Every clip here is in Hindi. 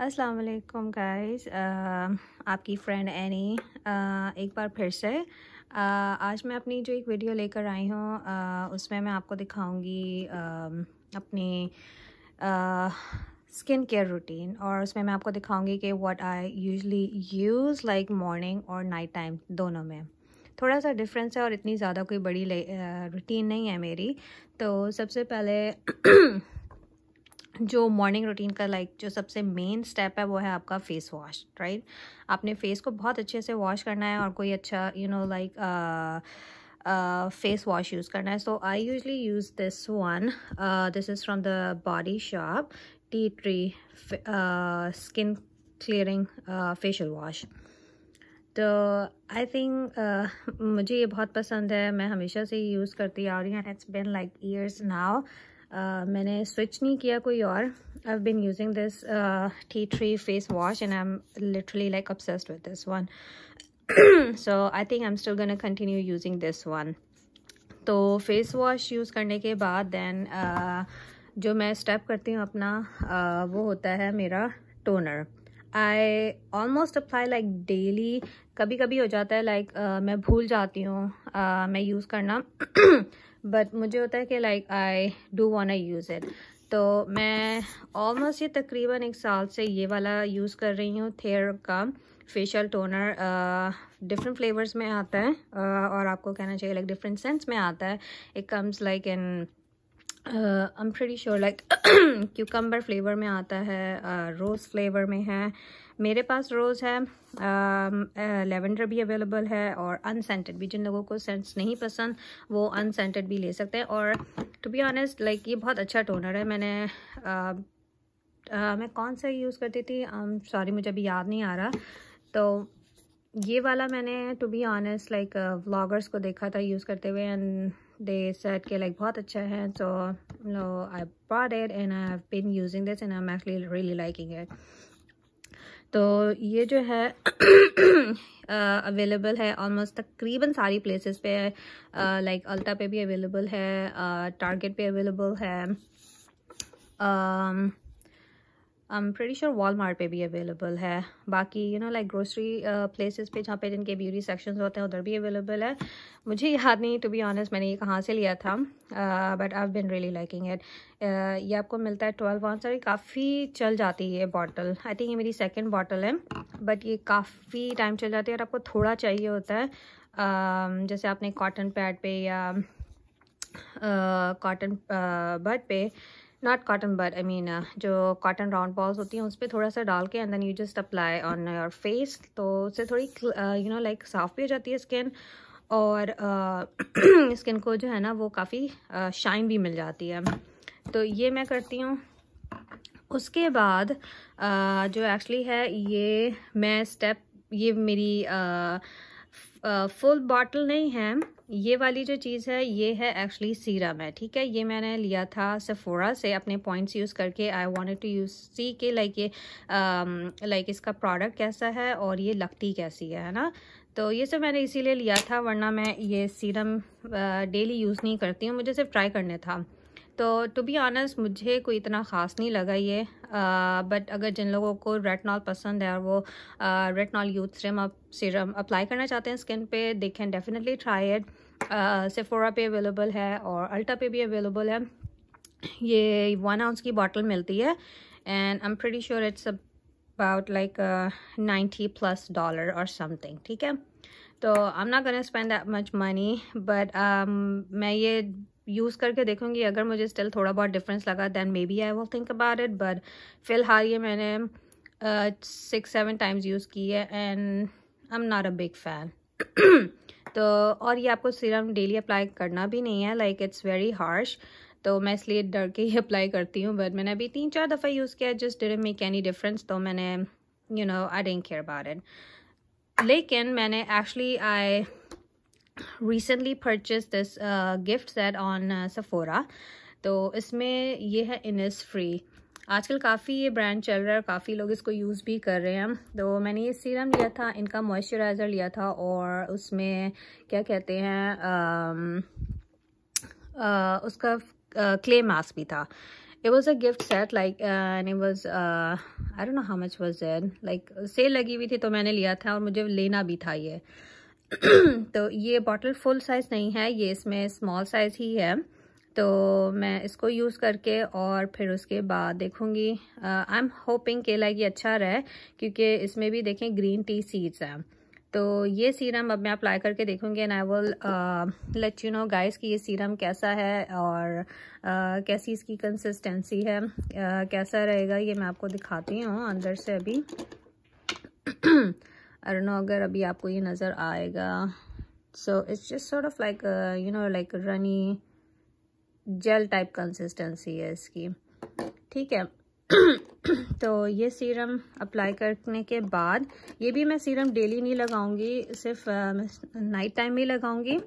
अस्सलाम वालेकुम गाइस आपकी फ्रेंड एनी uh, एक बार फिर से uh, आज मैं अपनी जो एक वीडियो लेकर आई हूँ uh, उसमें मैं आपको दिखाऊंगी um, uh, अपनी स्किन केयर रूटीन और उसमें मैं आपको दिखाऊंगी कि what I usually use like morning और नाइट टाइम दोनों में थोड़ा सा डिफरेंस है और इतनी ज़्यादा कोई बड़ी रूटीन uh, नहीं है मेरी तो सबसे पहले जो मॉर्निंग रूटीन का लाइक जो सबसे मेन स्टेप है वो है आपका फेस वॉश राइट आपने फेस को बहुत अच्छे से वॉश करना है और कोई अच्छा you know like face wash use करना है so I usually use this one this is from the Body Shop tea tree skin clearing facial wash तो आई थिंक uh, मुझे ये बहुत पसंद है मैं हमेशा से यूज़ करती आ रही हूँ and it's been like years now Uh, मैंने स्विच नहीं किया कोई और I been using this tea tree face wash and I am literally like with this one so I think I am still gonna continue using this one तो फेस वॉश यूज़ करने के बाद देन uh, जो मैं स्टेप करती हूँ अपना uh, वो होता है मेरा toner I almost apply like daily कभी कभी हो जाता है लाइक like, uh, मैं भूल जाती हूँ uh, मैं यूज़ करना बट मुझे होता है कि like I do I use it तो मैं ऑलमोस्ट ये तकरीबन एक साल से ये वाला यूज़ कर रही हूँ थेयर का फेशियल टोनर डिफरेंट फ्लेवर्स में आता है uh, और आपको कहना चाहिए लाइक डिफरेंट सेंस में आता है it comes like in I am pretty sure like cucumber flavour में आता है रोज़ uh, फ्लेवर में है मेरे पास रोज़ है लेवेंडर um, uh, uh, भी अवेलेबल है और अनसेंटेड भी जिन लोगों को सेंट्स नहीं पसंद वो अनसेंटेड भी ले सकते हैं और टू बी ऑनेस्ट लाइक ये बहुत अच्छा टोनर है मैंने uh, Uh, मैं कौन सा यूज़ करती थी सॉरी um, मुझे अभी याद नहीं आ रहा तो ये वाला मैंने to be honest like vloggers को देखा था यूज़ करते हुए एंड दे सेट के लाइक बहुत अच्छा है तो no i bought it and i have been using this and i'm actually really liking it तो ये जो है अवेलेबल है ऑलमोस्ट तकरीबन सारी प्लेसेस पे लाइक अल्टा पे भी अवेलेबल है टारगेट पे अवेलेबल है I am pretty sure Walmart पे भी अवेलेबल है बाकी you know like grocery places पे जहाँ पे जिनके ब्यूटी सेक्शंस होते हैं उधर भी अवेलेबल है मुझे याद नहीं टू बी ऑनेस्ट मैंने ये कहाँ से लिया था but I been really liking it ये आपको मिलता है ट्वेल्व वन और काफ़ी चल जाती है ये बॉटल आई थिंक ये मेरी सेकेंड बॉटल है बट ये काफ़ी टाइम चल जाती है और आपको थोड़ा चाहिए होता है uh, जैसे आपने कॉटन पैड पे या कॉटन uh, बड uh, पे not cotton but I mean जो कॉटन राउंड बॉल्स होती हैं उस पर थोड़ा सा डाल के and then you just apply on your face तो उससे थोड़ी यू नो लाइक साफ़ भी हो जाती है स्किन और uh, स्किन को जो है ना वो काफ़ी शाइन uh, भी मिल जाती है तो ये मैं करती हूँ उसके बाद uh, जो एक्चुअली है ये मैं स्टेप ये मेरी फुल uh, बॉटल uh, नहीं है ये वाली जो चीज़ है ये है एक्चुअली सीरम है ठीक है ये मैंने लिया था सफोरा से अपने पॉइंट्स यूज़ करके I wanted to use see के लाइक ये लाइक um, इसका प्रोडक्ट कैसा है और ये लगती कैसी है ना तो ये सब मैंने इसीलिए लिया था वरना मैं ये सीरम डेली यूज़ नहीं करती हूँ मुझे सिर्फ ट्राई करने था तो टू बी ऑनेस्ट मुझे कोई इतना ख़ास नहीं लगा ये बट uh, अगर जिन लोगों को रेटनॉल पसंद है और वो retinol youth serum up serum apply करना चाहते हैं स्किन पे they can definitely try it Sephora uh, पे अवेलेबल है और अल्टा पे भी अवेलेबल है ये वन आउंस की बॉटल मिलती है and I am pretty sure it's about like ninety plus dollar और समथिंग ठीक है तो I am not gonna spend that much money but मैं ये यूज़ करके देखूँगी अगर मुझे स्टिल थोड़ा बहुत डिफरेंस लगा then maybe I will think about it but फ़िलहाल ये मैंने सिक्स सेवन टाइम्स यूज़ की है and I am not a big fan तो और ये आपको सीरम डेली अप्लाई करना भी नहीं है लाइक इट्स वेरी हार्श तो मैं इसलिए डर के ही अप्लाई करती हूँ बट मैंने अभी तीन चार दफ़ा यूज़ किया जस्ट डर मेक एनी डिफरेंस तो मैंने you know I didn't care बार एन लेकिन मैंने actually I recently purchase this gift set on Sephora तो इसमें ये है इनस फ्री आजकल काफ़ी ये ब्रांड चल रहा है और काफ़ी लोग इसको यूज़ भी कर रहे हैं तो मैंने ये सीरम लिया था इनका मॉइस्चराइज़र लिया था और उसमें क्या कहते हैं उसका क्ले मास्क भी था it was a gift set like and it was I don't know how much was that like sale लगी हुई थी तो मैंने लिया था और मुझे लेना भी था ये तो ये बॉटल फुल साइज़ नहीं है ये इसमें स्मॉल साइज़ ही है तो मैं इसको यूज़ करके और फिर उसके बाद देखूँगी आई uh, एम होपिंग के लाइक ये अच्छा रहे क्योंकि इसमें भी देखें ग्रीन टी सीड्स हैं तो ये सीरम अब मैं अप्लाई करके देखूँगी and I will let you know guys कि ये सीरम कैसा है और uh, कैसी इसकी कंसिस्टेंसी है uh, कैसा रहेगा ये मैं आपको दिखाती हूँ अंदर से अभी अरनो अगर अभी आपको ये नज़र आएगा so it's just sort of like you know like runny gel type consistency है इसकी ठीक है तो ये सीरम अप्लाई करने के बाद ये भी मैं सीरम डेली नहीं लगाऊंगी सिर्फ नाइट टाइम ही लगाऊंगी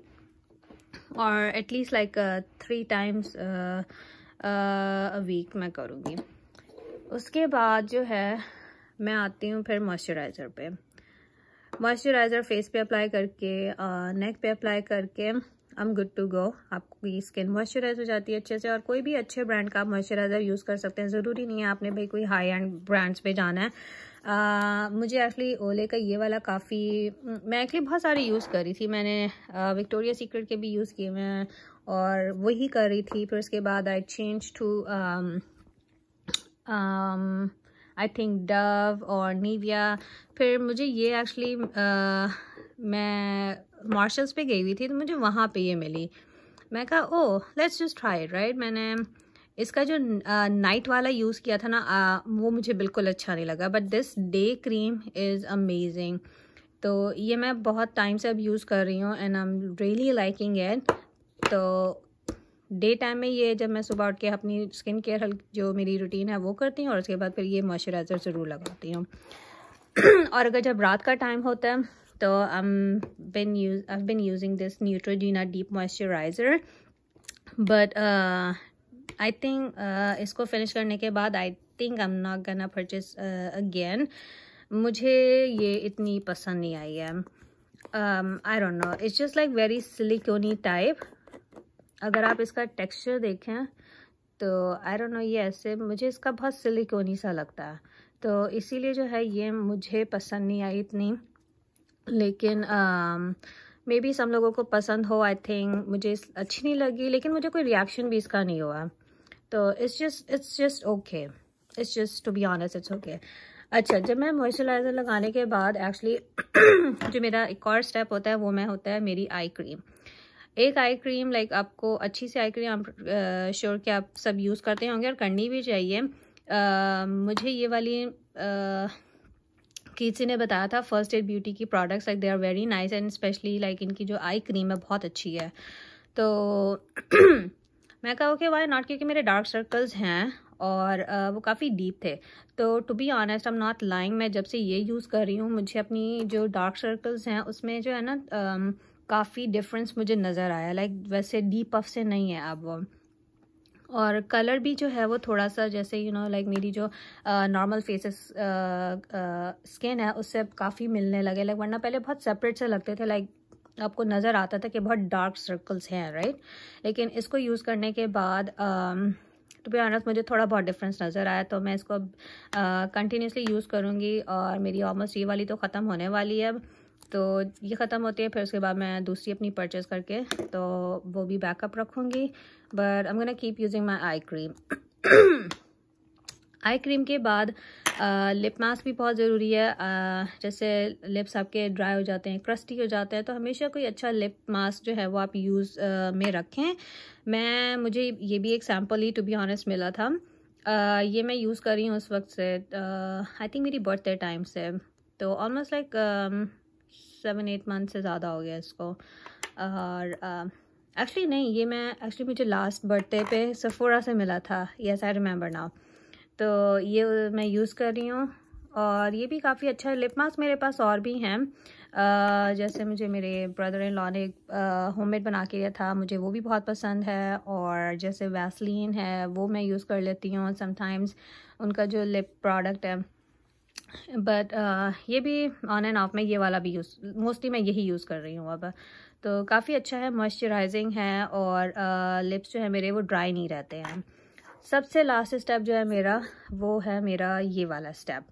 और at least like three times a week मैं करूँगी उसके बाद जो है मैं आती हूँ फिर मॉइस्चराइज़र पे मॉइस्चराइज़र फेस पे अप्लाई करके नेक पे अप्लाई करके I am good to go आपकी स्किन मॉइस्चराइज हो जाती है अच्छे से और कोई भी अच्छे ब्रांड का आप मॉइस्चराइज़र यूज़ कर सकते हैं ज़रूरी नहीं है आपने भाई कोई हाई एंड ब्रांड्स पे जाना है आ, मुझे एक्चुअली ओले का ये वाला काफ़ी मैं एक्चुअली बहुत सारे यूज़ करी थी मैंने विक्टोरिया सीक्रेट के भी यूज़ किए मैं और वही कर रही थी फिर उसके बाद I change to I think Dove और नीविया फिर मुझे ये एक्चुअली मैं मार्शल्स पे गई हुई थी तो मुझे वहाँ पे ये मिली मैं कहा oh let's just try right मैंने इसका जो नाइट वाला यूज़ किया था ना आ, वो मुझे बिल्कुल अच्छा नहीं लगा but this day cream is amazing तो ये मैं बहुत टाइम से अब यूज़ कर रही हूँ and I am really liking it तो डे टाइम में ये जब मैं सुबह उठ के अपनी स्किन केयर जो मेरी रूटीन है वो करती हूँ और उसके बाद फिर ये मॉइस्चराइज़र ज़रूर लगाती हूँ और अगर जब रात का टाइम होता है तो I'm um, been use I been using this Neutrogena deep moisturiser but I think इसको फिनिश करने के बाद I think I am not gonna purchase again मुझे ये इतनी पसंद नहीं आई है I don't know it's just like very silicony type अगर आप इसका टेक्सचर देखें तो आई डोंट नो ये ऐसे मुझे इसका बहुत सिलिकोनी सा लगता है तो इसीलिए जो है ये मुझे पसंद नहीं आई इतनी लेकिन मे बी सब लोगों को पसंद हो आई थिंक मुझे अच्छी नहीं लगी लेकिन मुझे कोई रिएक्शन भी इसका नहीं हुआ तो it's just it's just okay it's just to be honest it's okay अच्छा जब मैं मॉइस्चराइज़र लगाने के बाद एक्चुअली जो मेरा एक और स्टेप होता है वो मैं होता है मेरी आई क्रीम एक आई क्रीम लाइक आपको अच्छी सी आई क्रीम आप श्योर कि आप सब यूज़ करते होंगे और करनी भी चाहिए आ, uh, मुझे ये वाली आ, uh, किसी ने बताया था फर्स्ट एड ब्यूटी की products like they are very nice and specially like इनकी जो आई क्रीम है बहुत अच्छी है तो मैं कहा ओके वाई नॉट क्योंकि मेरे डार्क सर्कल्स हैं और वो काफ़ी डीप थे तो to be honest am not lying मैं जब से ये यूज़ कर रही हूँ मुझे अपनी जो डार्क सर्कल्स हैं उसमें जो है ना काफ़ी डिफरेंस मुझे नज़र आया लाइक like, वैसे डीप अफ से नहीं है अब और कलर भी जो है वो थोड़ा सा जैसे यू नो लाइक मेरी जो नॉर्मल फेसेस स्किन है उससे काफ़ी मिलने लगे लाइक वरना पहले बहुत सेपरेट से लगते थे लाइक आपको नज़र आता था कि बहुत डार्क सर्कल्स हैं राइट लेकिन इसको यूज़ करने के बाद तो टू बी ऑनस्ट मुझे थोड़ा बहुत डिफरेंस नज़र आया तो मैं इसको कंटिन्यूसली यूज़ करूँगी और मेरी ऑलमोस्ट ये वाली तो ख़त्म होने वाली है अब तो ये ख़त्म होती है फिर उसके बाद मैं दूसरी अपनी परचेज़ करके तो वो भी बैकअप रखूँगी but I am keep using my eye cream eye cream के बाद आ, लिप मास्क भी बहुत ज़रूरी है आ, जैसे लिप्स आपके ड्राई हो जाते हैं क्रस्टी हो जाते हैं तो हमेशा कोई अच्छा लिप मास्क जो है वो आप यूज़ में रखें मैं मुझे ये भी एक सैम्पल ही टू बी ऑनेस्ट मिला था आ, ये मैं यूज़ कर रही हूँ उस वक्त से आई थिंक मेरी बर्थडे टाइम से तो almost like seven eight month से ज़्यादा हो गया इसको और एक्चुअली नहीं ये मैं एक्चुअली मुझे लास्ट बर्थडे पे सफ़ोरा से मिला था यस आई रिमेंबर नाउ तो ये मैं यूज़ कर रही हूँ और ये भी काफ़ी अच्छा है लिप मास्क मेरे पास और भी हैं जैसे मुझे मेरे ब्रदर इन लॉ ने होम मेड बना के दिया था मुझे वो भी बहुत पसंद है और जैसे वैसलिन है वो मैं यूज़ कर लेती हूँ समटाइम्स उनका जो लिप प्रोडक्ट है बट uh, ये भी ऑन एंड ऑफ में ये वाला भी यूज़ मोस्टली मैं यही यूज़ कर रही हूँ अब तो काफ़ी अच्छा है मॉइस्चराइजिंग है और लिप्स uh, जो है मेरे वो ड्राई नहीं रहते हैं सबसे लास्ट स्टेप जो है मेरा वो है मेरा ये वाला स्टेप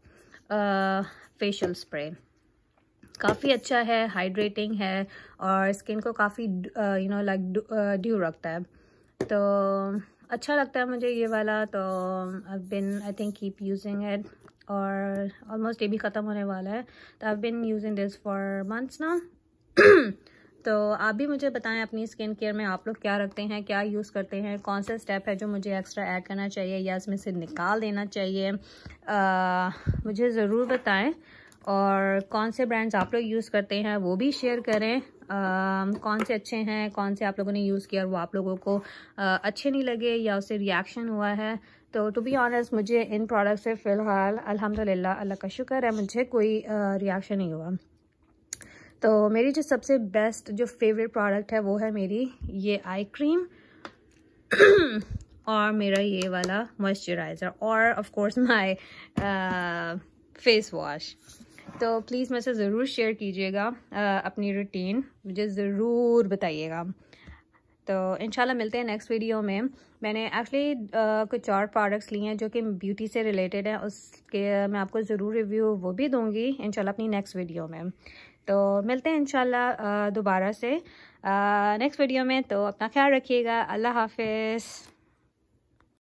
फेशियल स्प्रे काफ़ी अच्छा है हाइड्रेटिंग है और स्किन को काफ़ी यू नो लाइक ड्यू रखता है तो अच्छा लगता है मुझे ये वाला तो I been I think keep using it और ऑलमोस्ट ये भी ख़त्म होने वाला है तो I been using this for months ना तो आप भी मुझे बताएं अपनी स्किन केयर में आप लोग क्या रखते हैं क्या यूज़ करते हैं कौन सा स्टेप है जो मुझे एक्स्ट्रा ऐड करना चाहिए या इसमें से निकाल देना चाहिए आ, मुझे ज़रूर बताएं और कौन से ब्रांड्स आप लोग यूज़ करते हैं वो भी शेयर करें आ, कौन से अच्छे हैं कौन से आप लोगों ने यूज़ किया और वो आप लोगों को आ, अच्छे नहीं लगे या उससे रिएक्शन हुआ है तो टू बी ऑनेस्ट मुझे इन प्रोडक्ट से फ़िलहाल अल्हम्दुलिल्लाह अल्लाह का शुक्र है मुझे कोई रिएक्शन नहीं हुआ तो मेरी जो सबसे बेस्ट जो फेवरेट प्रोडक्ट है वो है मेरी ये आई क्रीम और मेरा ये वाला मॉइस्चराइज़र और of course my face wash तो प्लीज़ से ज़रूर शेयर कीजिएगा अपनी रूटीन मुझे ज़रूर बताइएगा तो इनशाला मिलते हैं नेक्स्ट वीडियो में मैंने एक्चुअली कुछ और प्रोडक्ट्स लिए हैं जो कि ब्यूटी से रिलेटेड हैं उसके मैं आपको ज़रूर रिव्यू वो भी दूंगी इनशाला अपनी नेक्स्ट वीडियो में तो मिलते हैं इनशाला दोबारा से नेक्स्ट वीडियो में तो अपना ख्याल रखिएगा अल्लाह हाफिज़